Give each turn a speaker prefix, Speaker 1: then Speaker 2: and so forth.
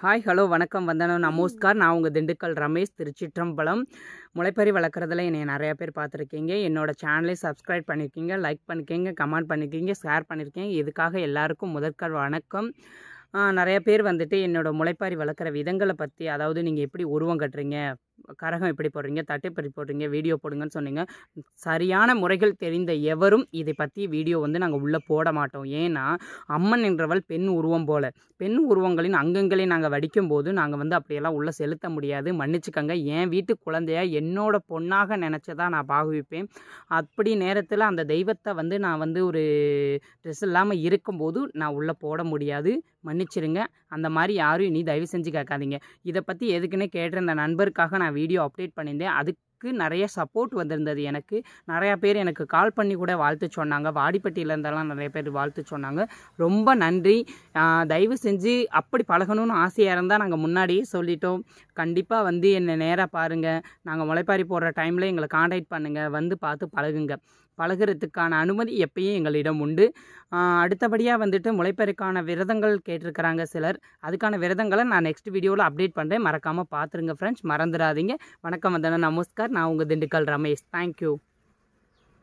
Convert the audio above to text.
Speaker 1: hi hello வணக்கம் வந்தனம் நமோஸ்கார் நான் உங்கள் திண்டுக்கல் ரமேஷ் திருச்சிற்றம்பலம் முளைப்பறி வளர்க்குறதுல என்னை நிறையா பேர் பார்த்துருக்கீங்க என்னோடய சேனலை சப்ஸ்கிரைப் பண்ணியிருக்கீங்க லைக் பண்ணிக்கீங்க கமெண்ட் பண்ணியிருக்கீங்க ஷேர் பண்ணியிருக்கீங்க இதுக்காக எல்லாருக்கும் முதற்கல் வணக்கம் நிறைய பேர் வந்துட்டு என்னோடய முளைப்பாரி வளர்க்குற விதங்களை பற்றி அதாவது நீங்கள் எப்படி உருவம் கட்டுறீங்க கரகம் எப்படி போடுறீங்க தட்டை எப்படி போடுறீங்க வீடியோ போடுங்கன்னு சொன்னீங்க சரியான முறைகள் தெரிந்த எவரும் இதை பற்றி வீடியோ வந்து நாங்கள் உள்ளே போட மாட்டோம் ஏன்னா அம்மன் என்றவள் பெண் உருவம் போல பெண் உருவங்களின் அங்கங்களை நாங்கள் வடிக்கும் போது நாங்கள் வந்து அப்படியெல்லாம் உள்ளே செலுத்த முடியாது மன்னிச்சுக்கோங்க என் வீட்டு குழந்தைய என்னோட பொண்ணாக நினச்சதான் நான் பாகுவிப்பேன் அப்படி நேரத்தில் அந்த தெய்வத்தை வந்து நான் வந்து ஒரு ட்ரெஸ் இல்லாமல் இருக்கும்போது நான் உள்ளே போட முடியாது மன்னிச்சிருங்க அந்த மாதிரி யாரும் இனி தயவு செஞ்சு கேட்காதீங்க இதை பற்றி எதுக்குன்னு கேட்டிருந்த நண்பருக்காக நான் வீடியோ அப்டேட் பண்ணியிருந்தேன் அதுக்கு நிறைய சப்போர்ட் வந்திருந்தது எனக்கு நிறையா பேர் எனக்கு கால் பண்ணி கூட வாழ்த்து சொன்னாங்க இருந்தாலும் நிறைய பேர் வாழ்த்து சொன்னாங்க ரொம்ப நன்றி தயவு செஞ்சு அப்படி பழகணும்னு ஆசையாக இருந்தால் நாங்கள் முன்னாடியே சொல்லிட்டோம் கண்டிப்பாக வந்து என்னை நேராக பாருங்கள் நாங்கள் முளைப்பாரி போடுற டைமில் எங்களை காண்டாக்ட் பண்ணுங்கள் வந்து பார்த்து பழகுங்க பழகிறதுக்கான அனுமதி எப்பயும் எங்களிடம் உண்டு அடுத்தபடியாக வந்துட்டு முளைப்பெருக்கான விரதங்கள் கேட்டிருக்கிறாங்க சிலர் அதுக்கான விரதங்களை நான் நெக்ஸ்ட் வீடியோவில் அப்டேட் பண்ணுறேன் மறக்காமல் பார்த்துருங்க ஃப்ரெண்ட்ஸ் மறந்துடாதீங்க வணக்கம் வந்தன நமஸ்கார் நான் உங்கள் திண்டுக்கல் ரமேஷ் தேங்க்யூ